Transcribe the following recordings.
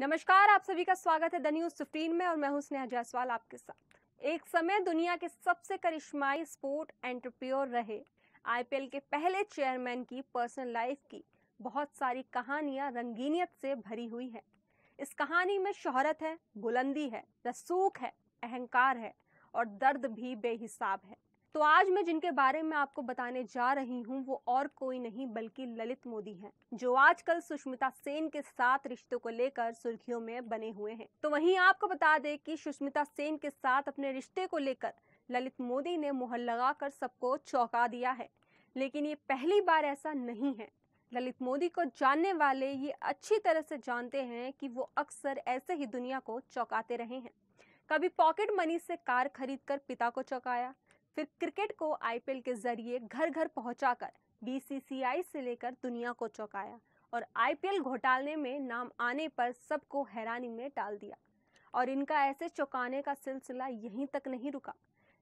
नमस्कार आप सभी का स्वागत है द न्यूज फिफ्टीन में और मैं हूं स्नेहा जायसवाल आपके साथ एक समय दुनिया के सबसे करिश्माई स्पोर्ट एंटरप्रियोर रहे आईपीएल के पहले चेयरमैन की पर्सनल लाइफ की बहुत सारी कहानियां रंगीनियत से भरी हुई है इस कहानी में शोहरत है बुलंदी है रसूख है अहंकार है और दर्द भी बेहिसाब है तो आज मैं जिनके बारे में आपको बताने जा रही हूँ वो और कोई नहीं बल्कि ललित मोदी हैं जो आजकल सुष्मिता सेन के साथ रिश्तों को लेकर सुर्खियों में बने हुए हैं तो वहीं आपको बता दें कि सुष्मिता सेन के साथ अपने रिश्ते को लेकर ललित मोदी ने मुहर लगाकर सबको चौंका दिया है लेकिन ये पहली बार ऐसा नहीं है ललित मोदी को जानने वाले ये अच्छी तरह से जानते हैं कि वो अक्सर ऐसे ही दुनिया को चौंकाते रहे हैं कभी पॉकेट मनी से कार खरीद कर पिता को चौंकाया फिर क्रिकेट को आईपीएल के जरिए घर घर पहुंचाकर बीसीसीआई से लेकर दुनिया को चौंकाया और आईपीएल घोटाले में नाम आने पर सबको हैरानी में डाल दिया और इनका ऐसे चौंकाने का सिलसिला यहीं तक नहीं रुका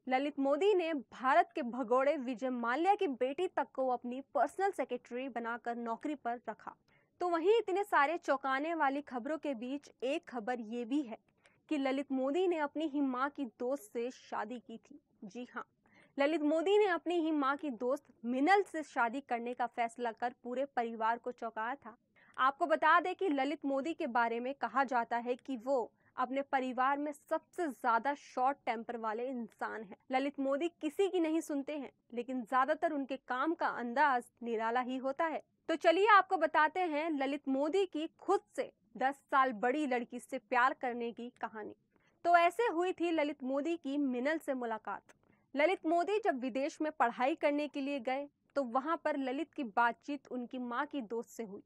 ललित मोदी ने भारत के भगोड़े विजय माल्या की बेटी तक को अपनी पर्सनल सेक्रेटरी बनाकर नौकरी पर रखा तो वहीं इतने सारे चौंकाने वाली खबरों के बीच एक खबर ये भी है कि ललित मोदी ने अपनी ही माँ की दोस्त से शादी की थी जी हाँ ललित मोदी ने अपनी ही मां की दोस्त मिनल से शादी करने का फैसला कर पूरे परिवार को चौंकाया था आपको बता दें कि ललित मोदी के बारे में कहा जाता है कि वो अपने परिवार में सबसे ज्यादा शॉर्ट टेम्पर वाले इंसान हैं। ललित मोदी किसी की नहीं सुनते हैं लेकिन ज्यादातर उनके काम का अंदाज निराला ही होता है तो चलिए आपको बताते हैं ललित मोदी की खुद से 10 साल बड़ी लड़की से प्यार करने की कहानी तो ऐसे हुई थी ललित मोदी की मिनल से मुलाकात ललित मोदी जब विदेश में पढ़ाई करने के लिए गए तो वहां पर ललित की बातचीत उनकी माँ की दोस्त से हुई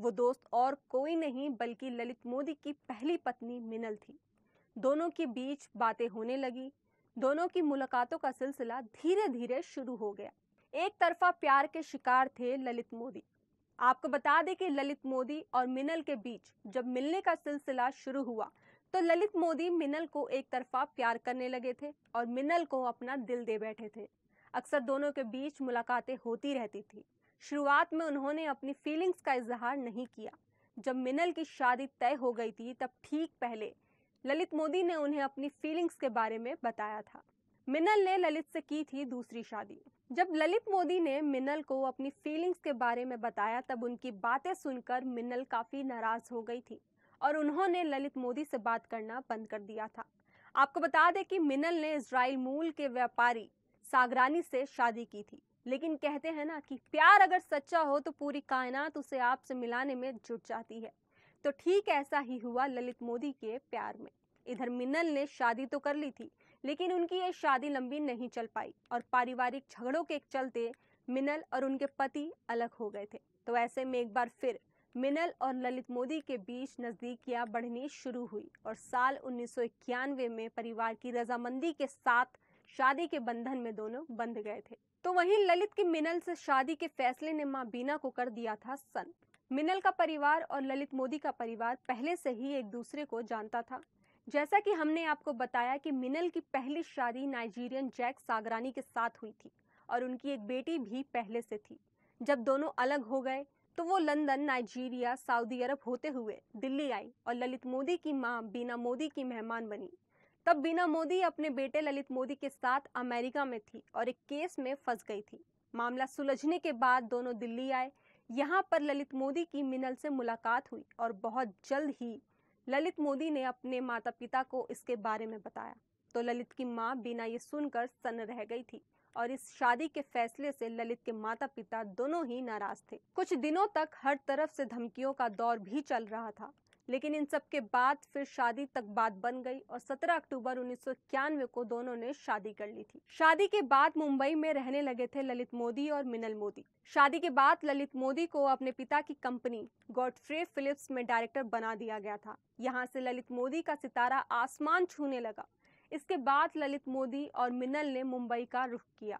वो दोस्त और कोई नहीं बल्कि ललित मोदी की पहली पत्नी मिनल थी दोनों के बीच बातें होने लगी दोनों की मुलाकातों का सिलसिला धीरे धीरे शुरू हो गया एक तरफा प्यार के शिकार थे ललित मोदी आपको बता दें कि ललित मोदी और मिनल के बीच जब मिलने का सिलसिला शुरू हुआ तो ललित मोदी मिनल को एक तरफा प्यार करने लगे थे और मिनल को अपना दिल दे बैठे थे अक्सर दोनों के बीच मुलाकातें होती रहती थी शुरुआत में उन्होंने अपनी फीलिंग्स का इजहार नहीं किया जब मिनल की शादी तय हो गई थी तब ठीक पहले ललित मोदी ने उन्हें अपनी फीलिंग्स के बारे में बताया था मिनल ने ललित से की थी दूसरी शादी जब ललित मोदी ने मिनल को अपनी फीलिंग्स के बारे में बताया तब उनकी बातें सुनकर मिनल काफी नाराज हो गई थी और उन्होंने ललित मोदी से बात करना बंद कर दिया था आपको बता दें कि मिनल ने इसराइल मूल के व्यापारी सागरानी से शादी की थी लेकिन कहते हैं ना कि प्यार अगर सच्चा हो तो पूरी कायनात उसे आपसे मिलाने में जुट जाती है तो ठीक ऐसा ही हुआ ललित मोदी के प्यार में इधर मिनल ने शादी तो कर ली थी लेकिन उनकी ये शादी लंबी नहीं चल पाई और पारिवारिक झगड़ों के चलते मिनल और उनके पति अलग हो गए थे तो ऐसे में एक बार फिर मिनल और ललित मोदी के बीच नज़दीकियां बढ़नी शुरू हुई और साल उन्नीस में परिवार की रजामंदी के साथ शादी के बंधन में दोनों बंध गए थे तो वहीं ललित की मिनल से शादी के फैसले ने मां बीना को कर दिया था सन मिनल का परिवार और ललित मोदी का परिवार पहले से ही एक दूसरे को जानता था जैसा कि हमने आपको बताया कि मिनल की पहली शादी नाइजीरियन जैक सागरानी के साथ हुई थी और उनकी एक बेटी भी पहले से थी जब दोनों अलग हो गए तो वो लंदन नाइजीरिया सऊदी अरब होते हुए दिल्ली आई और ललित मोदी की मां बीना मोदी की मेहमान बनी तब बीना मोदी अपने बेटे ललित मोदी के साथ अमेरिका में थी और एक केस में फंस गई थी मामला सुलझने के बाद दोनों दिल्ली आए यहाँ पर ललित मोदी की मिनल से मुलाकात हुई और बहुत जल्द ही ललित मोदी ने अपने माता पिता को इसके बारे में बताया तो ललित की माँ बीना ये सुनकर सन्न रह गई थी और इस शादी के फैसले से ललित के माता पिता दोनों ही नाराज थे कुछ दिनों तक हर तरफ से धमकियों का दौर भी चल रहा था लेकिन इन सब के बाद फिर शादी तक बात बन गई और 17 अक्टूबर उन्नीस को दोनों ने शादी कर ली थी शादी के बाद मुंबई में रहने लगे थे ललित मोदी और मिनल मोदी शादी के बाद ललित मोदी को अपने पिता की कंपनी गॉडफ्रे फिलिप्स में डायरेक्टर बना दिया गया था यहाँ से ललित मोदी का सितारा आसमान छूने लगा इसके बाद ललित मोदी और मिनल ने मुंबई का रुख किया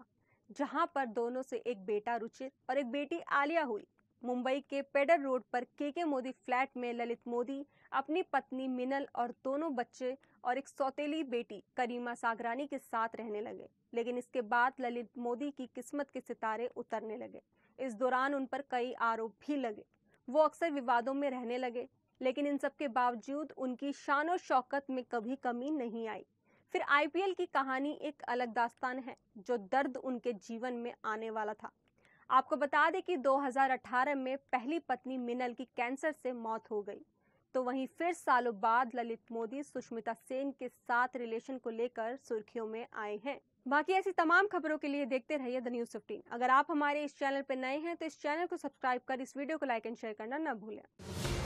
जहां पर दोनों से एक बेटा रुचित और एक बेटी आलिया हुई मुंबई के पेडर रोड पर के के मोदी फ्लैट में ललित मोदी अपनी पत्नी मिनल और दोनों बच्चे और एक सौतेली बेटी करीमा सागरानी के साथ रहने लगे लेकिन इसके बाद ललित मोदी की किस्मत के सितारे उतरने लगे इस दौरान उन पर कई आरोप भी लगे वो अक्सर विवादों में रहने लगे लेकिन इन सब के बावजूद उनकी शान और शौकत में कभी कमी नहीं आई फिर आईपीएल की कहानी एक अलग दास्तान है जो दर्द उनके जीवन में आने वाला था आपको बता दें कि 2018 में पहली पत्नी मिनल की कैंसर से मौत हो गई तो वहीं फिर सालों बाद ललित मोदी सुष्मिता सेन के साथ रिलेशन को लेकर सुर्खियों में आए हैं बाकी ऐसी तमाम खबरों के लिए देखते रहिए द न्यूज फिफ्टीन अगर आप हमारे इस चैनल पर नए हैं तो इस चैनल को सब्सक्राइब कर इस वीडियो को लाइक एंड शेयर करना न भूलें